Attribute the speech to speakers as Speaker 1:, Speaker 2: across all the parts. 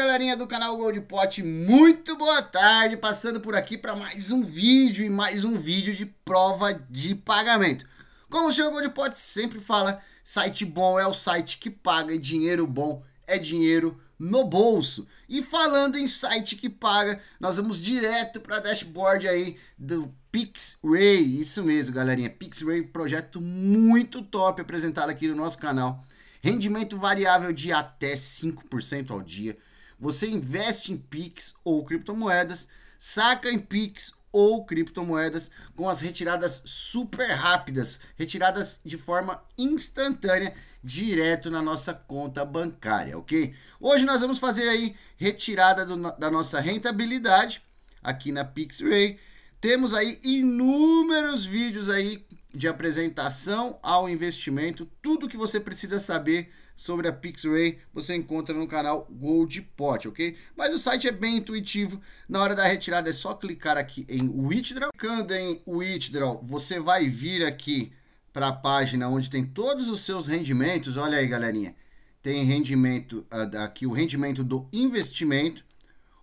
Speaker 1: Galerinha do canal Gold Pot, muito boa tarde, passando por aqui para mais um vídeo e mais um vídeo de prova de pagamento. Como o senhor Gold Pot sempre fala, site bom é o site que paga e dinheiro bom é dinheiro no bolso. E falando em site que paga, nós vamos direto para dashboard aí do PixRay, isso mesmo galerinha, PixRay, projeto muito top apresentado aqui no nosso canal. Rendimento variável de até 5% ao dia, você investe em PIX ou criptomoedas, saca em PIX ou criptomoedas com as retiradas super rápidas, retiradas de forma instantânea direto na nossa conta bancária, ok? Hoje nós vamos fazer aí retirada do, da nossa rentabilidade aqui na PixRay. Temos aí inúmeros vídeos aí de apresentação ao investimento, tudo que você precisa saber sobre a PixRay você encontra no canal Gold Pot, ok? Mas o site é bem intuitivo, na hora da retirada é só clicar aqui em Withdraw, clicando em Withdraw você vai vir aqui para a página onde tem todos os seus rendimentos, olha aí galerinha, tem rendimento ah, aqui o rendimento do investimento,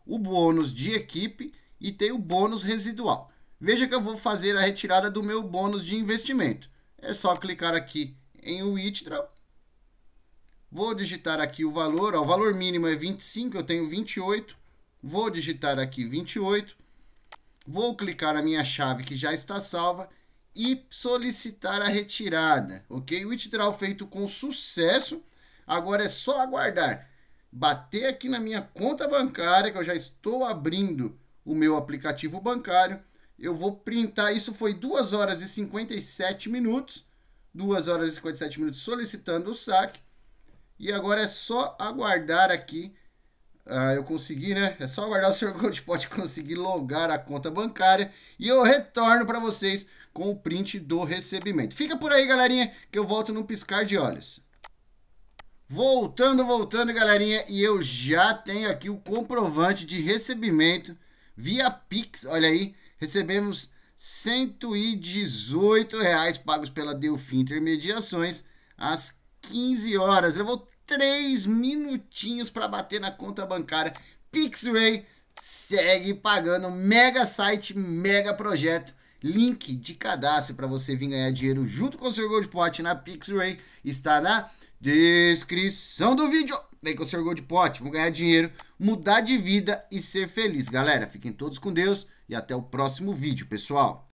Speaker 1: o bônus de equipe e tem o bônus residual. Veja que eu vou fazer a retirada do meu bônus de investimento. É só clicar aqui em Withdraw. Vou digitar aqui o valor, ó, o valor mínimo é 25, eu tenho 28. Vou digitar aqui 28. Vou clicar a minha chave que já está salva e solicitar a retirada, ok? Withdraw feito com sucesso. Agora é só aguardar. Bater aqui na minha conta bancária, que eu já estou abrindo o meu aplicativo bancário eu vou printar, isso foi 2 horas e 57 minutos. 2 horas e 57 minutos solicitando o saque. E agora é só aguardar aqui. Ah, eu consegui, né? É só aguardar o Sr. Gold pode conseguir logar a conta bancária. E eu retorno para vocês com o print do recebimento. Fica por aí, galerinha, que eu volto no piscar de olhos. Voltando, voltando, galerinha. E eu já tenho aqui o comprovante de recebimento via Pix. Olha aí, recebemos 118 reais pagos pela Delfim Intermediações às 15 horas. Levou 3 minutinhos para bater na conta bancária. PixRay segue pagando. Mega site, mega projeto. Link de cadastro para você vir ganhar dinheiro junto com o seu Goldpot na PixRay está na descrição do vídeo. Vem com o seu gol de pote, vamos ganhar dinheiro, mudar de vida e ser feliz. Galera, fiquem todos com Deus e até o próximo vídeo, pessoal.